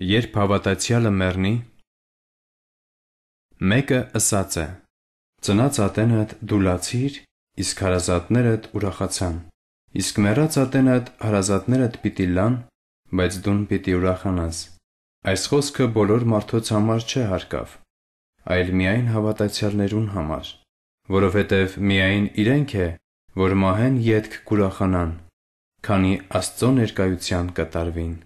Երբ հավատացյալը մեռնի, մեկը ասաց է. Ծնած ատենդ դու լացիր, իսկ հարազատներդ ուրախացան։ Իսկ մեռած ատենդ հարազատներդ պիտի լան, բայց դուն պիտի ուրախանաս։ Այս խոսքը բոլոր մարդոց համար չէ հարկավ, այլ միայն հավատացյալներուն համար, որովհետև միայն իրենք է, որ մահեն յետք կուրախանան, քանի Աստծո ներկայության կտարվին։